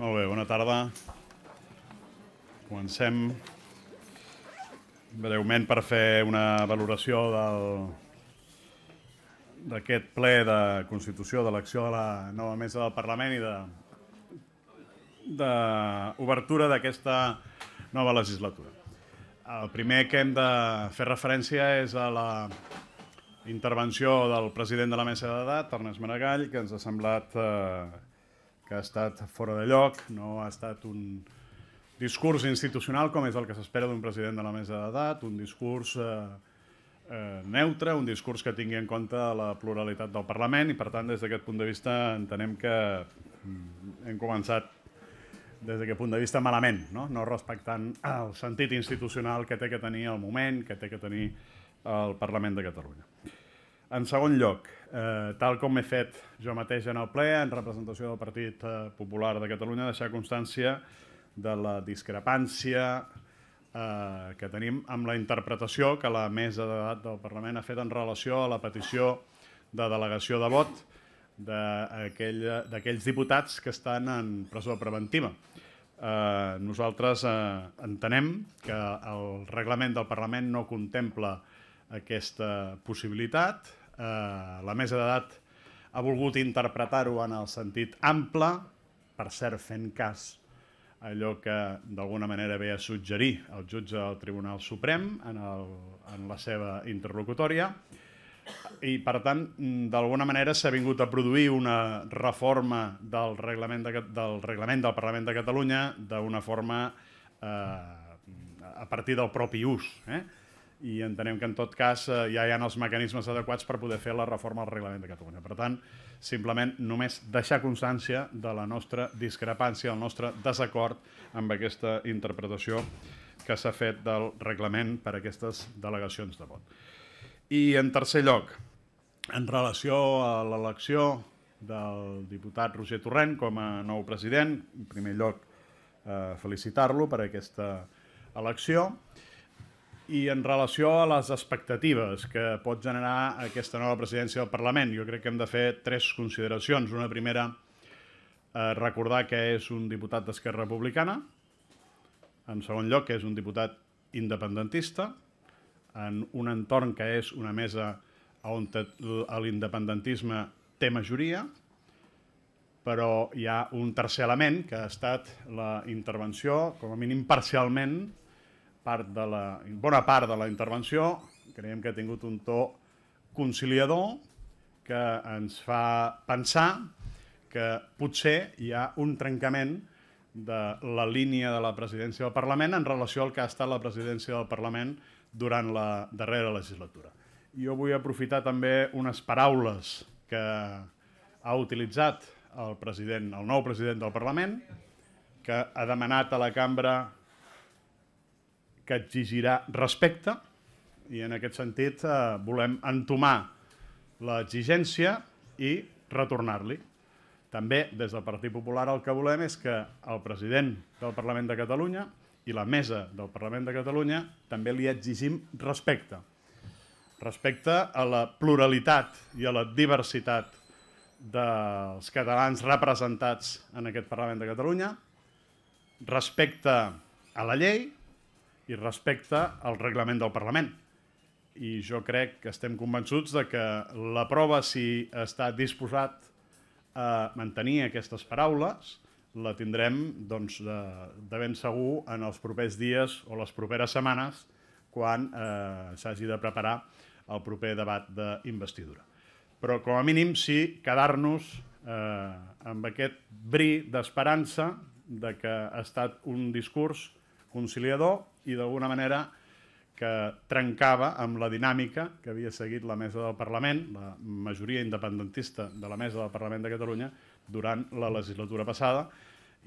Molt bé, bona tarda. Comencem breument per fer una valoració d'aquest ple de Constitució, d'elecció de la nova mesa del Parlament i de d'obertura d'aquesta nova legislatura. El primer que hem de fer referència és a la intervenció del president de la mesa d'edat, Ernest Maragall, que ens ha semblat eh, que ha estat fora de lloc, no ha estat un discurs institucional com és el que s'espera d'un president de la mesa d'edat, un discurs eh, eh neutre, un discurs que tingui en compte la pluralitat del Parlament i per tant des d'aquest punt de vista entenem que mm, hem començat des d'aquest punt de vista malament, no? no respectant ah, el sentit institucional que té que tenir el moment, que té que tenir el Parlament de Catalunya. En segon lloc, eh, tal com he fet jo mateix en el ple, en representació del Partit eh, Popular de Catalunya, deixar constància de la discrepància eh, que tenim amb la interpretació que la mesa d'edat del Parlament ha fet en relació a la petició de delegació de vot d'aquells diputats que estan en presó preventiva. Eh, nosaltres eh, entenem que el reglament del Parlament no contempla aquesta possibilitat, eh, la mesa d'edat ha volgut interpretar-ho en el sentit ample, per cert fent cas allò que d'alguna manera ve a suggerir el jutge del Tribunal Suprem en, el, en la seva interlocutòria, i per tant d'alguna manera s'ha vingut a produir una reforma del reglament, de, del, reglament del Parlament de Catalunya d'una forma eh, a partir del propi ús eh? i entenem que en tot cas eh, ja hi ha els mecanismes adequats per poder fer la reforma del reglament de Catalunya. Per tant, simplement només deixar constància de la nostra discrepància, del nostre desacord amb aquesta interpretació que s'ha fet del reglament per a aquestes delegacions de vot. I en tercer lloc, en relació a l'elecció del diputat Roger Torrent com a nou president, en primer lloc eh, felicitar-lo per aquesta elecció, i en relació a les expectatives que pot generar aquesta nova presidència del Parlament, jo crec que hem de fer tres consideracions. Una primera, eh, recordar que és un diputat d'Esquerra Republicana. En segon lloc, que és un diputat independentista, en un entorn que és una mesa on l'independentisme té majoria, però hi ha un tercer element que ha estat la intervenció, com a mínim parcialment, part de la, bona part de la intervenció. Creiem que ha tingut un to conciliador que ens fa pensar que potser hi ha un trencament de la línia de la presidència del Parlament en relació al que ha estat la presidència del Parlament durant la darrera legislatura. Jo vull aprofitar també unes paraules que ha utilitzat el president, el nou president del Parlament, que ha demanat a la cambra que exigirà respecte i en aquest sentit eh, volem entomar l'exigència i retornar-li. També des del Partit Popular el que volem és que el president del Parlament de Catalunya i la mesa del Parlament de Catalunya també li exigim respecte. Respecte a la pluralitat i a la diversitat dels catalans representats en aquest Parlament de Catalunya, respecte a la llei, i respecte al reglament del Parlament. I jo crec que estem convençuts de que la prova, si està disposat a mantenir aquestes paraules, la tindrem doncs, de, de ben segur en els propers dies o les properes setmanes quan eh, s'hagi de preparar el proper debat d'investidura. Però com a mínim sí quedar-nos eh, amb aquest bri d'esperança de que ha estat un discurs conciliador, i d'alguna manera que trencava amb la dinàmica que havia seguit la mesa del Parlament, la majoria independentista de la mesa del Parlament de Catalunya, durant la legislatura passada,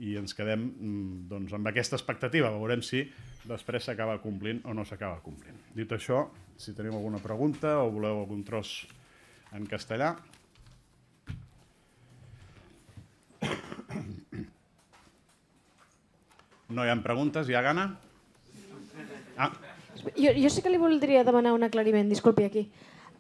i ens quedem mm, doncs, amb aquesta expectativa. Veurem si després s'acaba complint o no s'acaba complint. Dit això, si teniu alguna pregunta o voleu algun tros en castellà... No hi ha preguntes? Hi ha gana? Ah. Jo, jo sé que li voldria demanar un aclariment, disculpi aquí.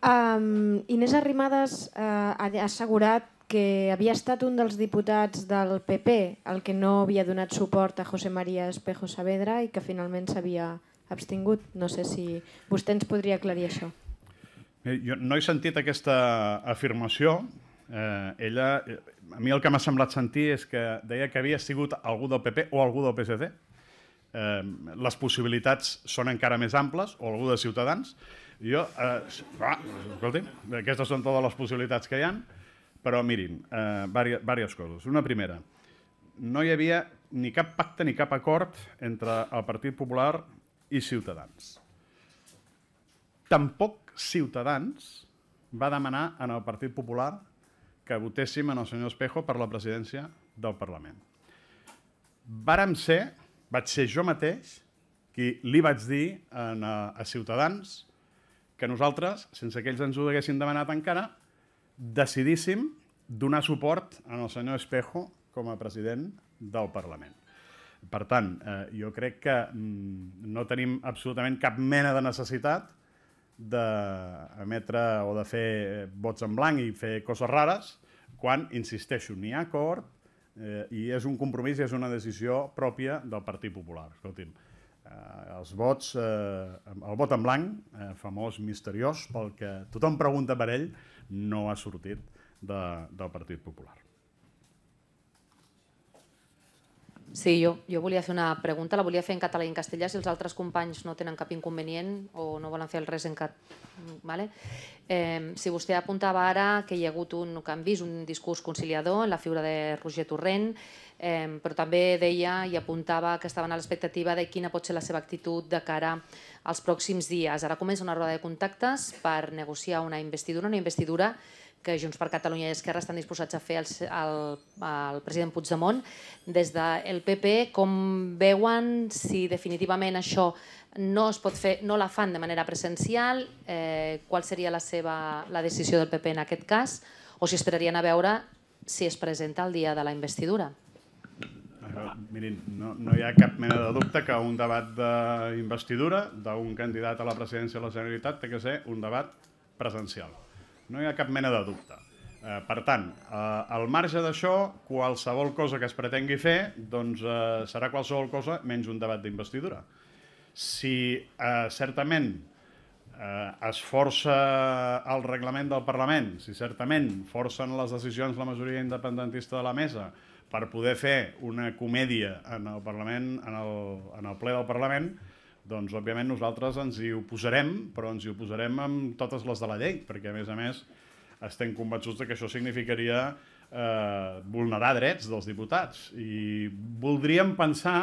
Um, Inés Arrimadas uh, ha assegurat que havia estat un dels diputats del PP el que no havia donat suport a José María Espejo Saavedra i que finalment s'havia abstingut. No sé si vostè ens podria aclarir això. Jo no he sentit aquesta afirmació. Eh, ella, eh, a mi el que m'ha semblat sentir és que deia que havia sigut algú del PP o algú del PSC eh, les possibilitats són encara més amples, o algú de Ciutadans. Jo, eh, ah, escolti, aquestes són totes les possibilitats que hi han, però mirin, eh, diverses coses. Una primera, no hi havia ni cap pacte ni cap acord entre el Partit Popular i Ciutadans. Tampoc Ciutadans va demanar en el Partit Popular que votéssim en el senyor Espejo per la presidència del Parlament. Vàrem ser vaig ser jo mateix qui li vaig dir en, a, eh, a Ciutadans que nosaltres, sense que ells ens ho haguessin demanat encara, decidíssim donar suport en el senyor Espejo com a president del Parlament. Per tant, eh, jo crec que mm, no tenim absolutament cap mena de necessitat d'emetre o de fer eh, vots en blanc i fer coses rares quan, insisteixo, ni ha acord, eh, i és un compromís i és una decisió pròpia del Partit Popular. Escolti'm, eh, els vots, eh, el vot en blanc, eh, famós, misteriós, pel que tothom pregunta per ell, no ha sortit de, del Partit Popular. Sí, jo, jo volia fer una pregunta, la volia fer en català i en castellà, si els altres companys no tenen cap inconvenient o no volen fer el res en català. Vale? Eh, si vostè apuntava ara que hi ha hagut un, que vist un discurs conciliador en la figura de Roger Torrent, eh, però també deia i apuntava que estaven a l'expectativa de quina pot ser la seva actitud de cara als pròxims dies. Ara comença una roda de contactes per negociar una investidura, una investidura que Junts per Catalunya i Esquerra estan disposats a fer el, el, el president Puigdemont. Des del PP, com veuen si definitivament això no es pot fer, no la fan de manera presencial, eh, qual seria la seva la decisió del PP en aquest cas, o si esperarien a veure si es presenta el dia de la investidura? Mirin, no, no hi ha cap mena de dubte que un debat d'investidura d'un candidat a la presidència de la Generalitat té que ser un debat presencial. No hi ha cap mena de dubte. Eh, per tant, eh, al marge d'això, qualsevol cosa que es pretengui fer doncs, eh, serà qualsevol cosa menys un debat d'investidura. Si eh, certament eh, es força el reglament del Parlament, si certament forcen les decisions la majoria independentista de la mesa per poder fer una comèdia en el Parlament, en el, en el ple del Parlament, doncs, òbviament, nosaltres ens hi oposarem, però ens hi oposarem amb totes les de la llei, perquè, a més a més, estem convençuts que això significaria eh, vulnerar drets dels diputats. I voldríem pensar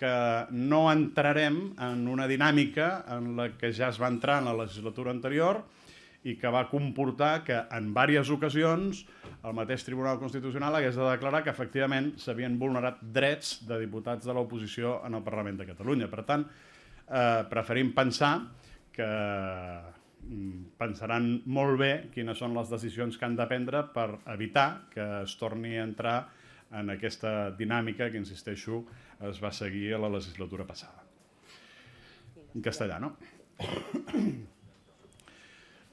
que no entrarem en una dinàmica en la que ja es va entrar en la legislatura anterior i que va comportar que en diverses ocasions el mateix Tribunal Constitucional hagués de declarar que efectivament s'havien vulnerat drets de diputats de l'oposició en el Parlament de Catalunya. Per tant, eh, preferim pensar que mm, pensaran molt bé quines són les decisions que han de prendre per evitar que es torni a entrar en aquesta dinàmica que, insisteixo, es va seguir a la legislatura passada. En castellà, ¿no?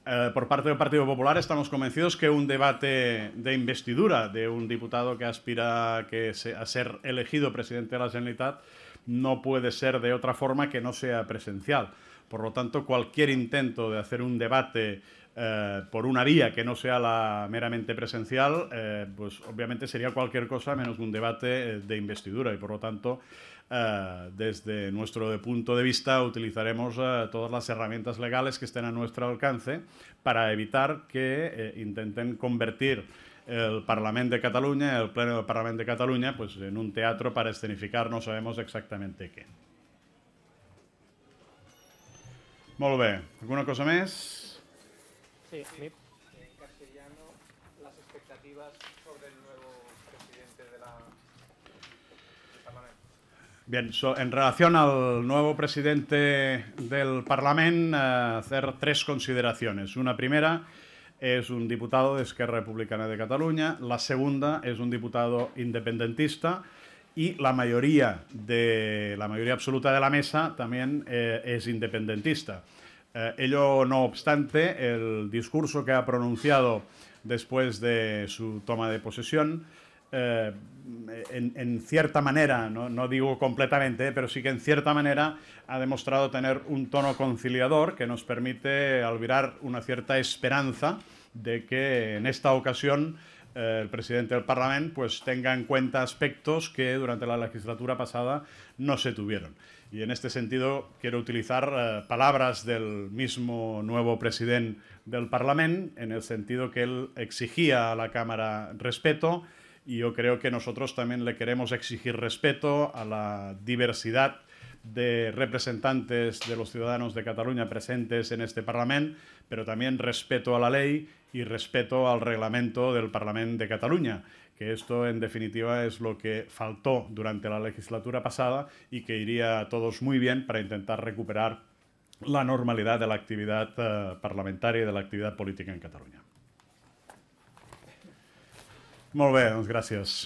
Eh, por parte del Partido Popular estamos convencidos que un debate de investidura de un diputado que aspira a, que se, a ser elegido presidente de la Generalitat no puede ser de otra forma que no sea presencial. Por lo tanto, cualquier intento de hacer un debate eh, por una vía que no sea la meramente presencial, eh, pues obviamente sería cualquier cosa menos un debate eh, de investidura y por lo tanto desde nuestro punto de vista utilizaremos todas las herramientas legales que estén a nuestro alcance para evitar que intenten convertir el Parlamento de Cataluña, el Pleno del Parlamento de Cataluña, pues en un teatro para escenificar no sabemos exactamente qué. Molt alguna cosa más? Sí, En castellano, las expectativas sobre el nuevo presidente de la... del Parlamento. Bien, en relación al nuevo presidente del Parlamento, eh, hacer tres consideraciones. Una primera es un diputado de Esquerra Republicana de Cataluña, la segunda es un diputado independentista y la mayoría, de, la mayoría absoluta de la mesa también es eh, independentista. Eh, ello no obstante, el discurso que ha pronunciado después de su toma de posesión eh, en, cierta manera, no, no digo completamente, pero sí que en cierta manera ha demostrado tener un tono conciliador que nos permite albirar una cierta esperanza de que en esta ocasión eh, el presidente del Parlamento pues, tenga en cuenta aspectos que durante la legislatura pasada no se tuvieron. Y en este sentido quiero utilizar eh, palabras del mismo nuevo presidente del Parlamento, en el sentido que él exigía a la Cámara respeto, y yo creo que nosotros también le queremos exigir respeto a la diversidad de representantes de los ciudadanos de Cataluña presentes en este Parlamento, pero también respeto a la ley y respeto al reglamento del Parlamento de Cataluña, que esto en definitiva es lo que faltó durante la legislatura pasada y que iría a todos muy bien para intentar recuperar la normalidad de la actividad eh, parlamentaria y de la actividad política en Cataluña. Molt bé, doncs gràcies.